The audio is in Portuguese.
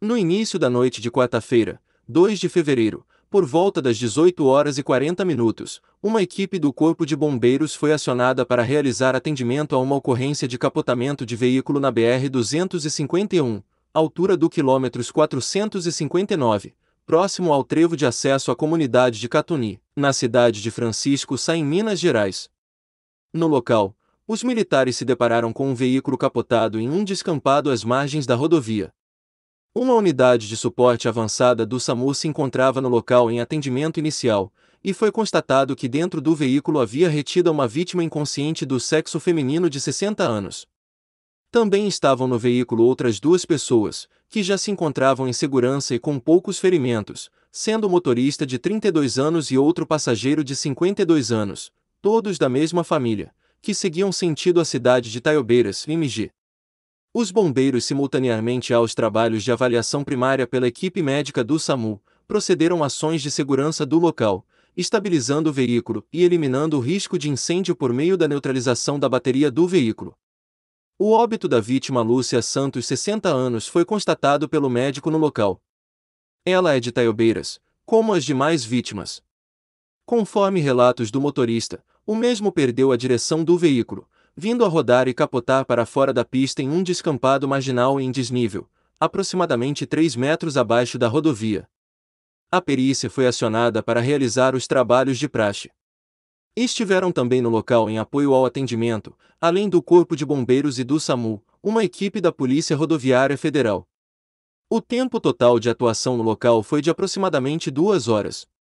No início da noite de quarta-feira, 2 de fevereiro, por volta das 18 horas e 40 minutos, uma equipe do Corpo de Bombeiros foi acionada para realizar atendimento a uma ocorrência de capotamento de veículo na BR-251, altura do quilômetros 459, próximo ao trevo de acesso à comunidade de Catuni, na cidade de Francisco Sá, em Minas Gerais. No local, os militares se depararam com um veículo capotado em um descampado às margens da rodovia, uma unidade de suporte avançada do SAMU se encontrava no local em atendimento inicial, e foi constatado que dentro do veículo havia retida uma vítima inconsciente do sexo feminino de 60 anos. Também estavam no veículo outras duas pessoas, que já se encontravam em segurança e com poucos ferimentos, sendo o motorista de 32 anos e outro passageiro de 52 anos, todos da mesma família, que seguiam sentido à cidade de Taiobeiras, MG. Os bombeiros, simultaneamente aos trabalhos de avaliação primária pela equipe médica do SAMU, procederam ações de segurança do local, estabilizando o veículo e eliminando o risco de incêndio por meio da neutralização da bateria do veículo. O óbito da vítima Lúcia Santos, 60 anos, foi constatado pelo médico no local. Ela é de Taiobeiras, como as demais vítimas. Conforme relatos do motorista, o mesmo perdeu a direção do veículo, vindo a rodar e capotar para fora da pista em um descampado marginal em desnível, aproximadamente 3 metros abaixo da rodovia. A perícia foi acionada para realizar os trabalhos de praxe. Estiveram também no local em apoio ao atendimento, além do Corpo de Bombeiros e do SAMU, uma equipe da Polícia Rodoviária Federal. O tempo total de atuação no local foi de aproximadamente duas horas.